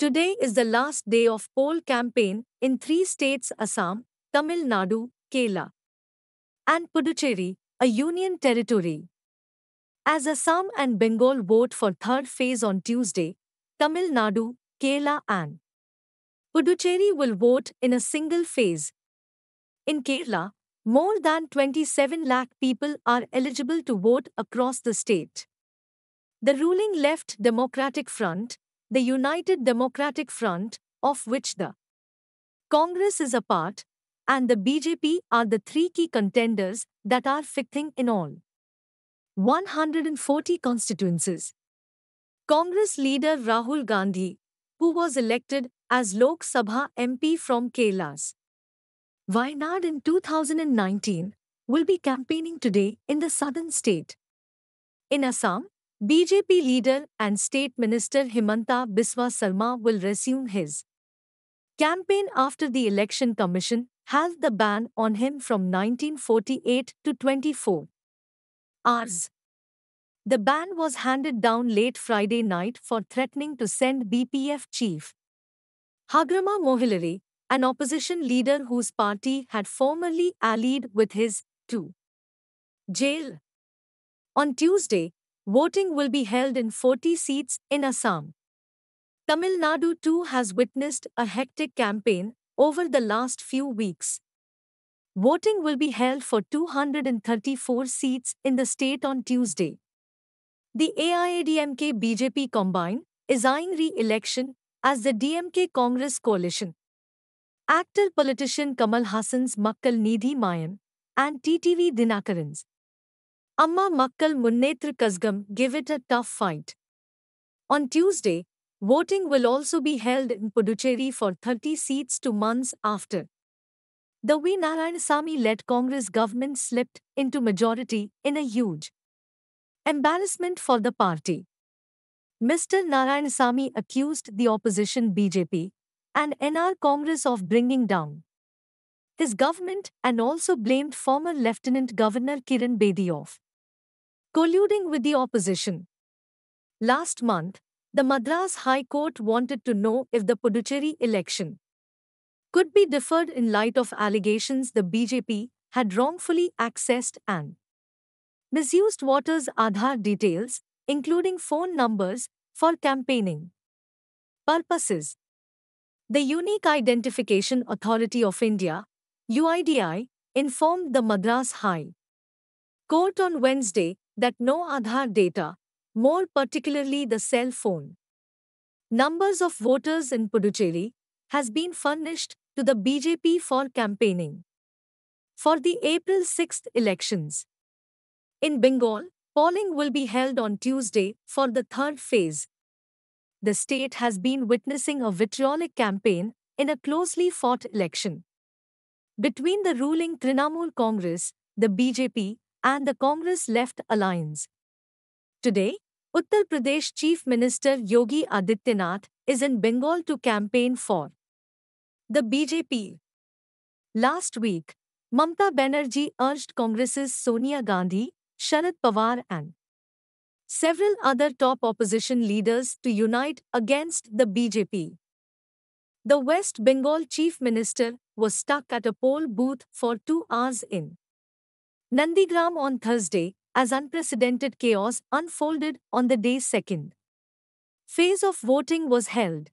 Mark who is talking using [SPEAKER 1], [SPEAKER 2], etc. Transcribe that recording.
[SPEAKER 1] Today is the last day of poll campaign in three states Assam, Tamil Nadu, Kerala, and Puducherry, a union territory. As Assam and Bengal vote for third phase on Tuesday, Tamil Nadu, Kerala and Puducherry will vote in a single phase. In Kerala, more than 27 lakh people are eligible to vote across the state. The ruling Left Democratic Front the United Democratic Front, of which the Congress is a part, and the BJP are the three key contenders that are fixing in all 140 constituencies. Congress leader Rahul Gandhi, who was elected as Lok Sabha MP from Kailas, Wayanad in 2019, will be campaigning today in the southern state. In Assam, BJP leader and State Minister Himanta Biswa Sarma will resume his campaign after the Election Commission held the ban on him from 1948 to 24 hours. The ban was handed down late Friday night for threatening to send BPF chief Hagrama Mohilare, an opposition leader whose party had formerly allied with his, to jail. On Tuesday, Voting will be held in 40 seats in Assam. Tamil Nadu too has witnessed a hectic campaign over the last few weeks. Voting will be held for 234 seats in the state on Tuesday. The AIADMK BJP combine is eyeing re election as the DMK Congress coalition. Actor politician Kamal Hassan's Makkal Nidhi Mayan and TTV Dinakaran's Amma Makkal Munnetra Kazgam give it a tough fight. On Tuesday, voting will also be held in Puducherry for 30 seats two months after. The V. Narayanasamy led Congress government slipped into majority in a huge embarrassment for the party. Mr. Narayanasamy accused the opposition BJP and NR Congress of bringing down his government and also blamed former Lieutenant Governor Kiran Bedi of colluding with the opposition. Last month, the Madras High Court wanted to know if the Puducherry election could be deferred in light of allegations the BJP had wrongfully accessed and misused voters' Aadhaar details, including phone numbers, for campaigning purposes. The Unique Identification Authority of India, UIDI, informed the Madras High Court on Wednesday that no Aadhaar data, more particularly the cell phone numbers of voters in Puducherry, has been furnished to the BJP for campaigning. For the April 6th elections. In Bengal, polling will be held on Tuesday for the third phase. The state has been witnessing a vitriolic campaign in a closely fought election. Between the ruling Trinamool Congress, the BJP, and the Congress left alliance. Today, Uttar Pradesh Chief Minister Yogi Adityanath is in Bengal to campaign for the BJP. Last week, Mamta Banerjee urged Congress's Sonia Gandhi, Sharad Pawar, and several other top opposition leaders to unite against the BJP. The West Bengal chief minister was stuck at a poll booth for two hours in Nandigram on Thursday, as unprecedented chaos unfolded on the day's second phase of voting was held.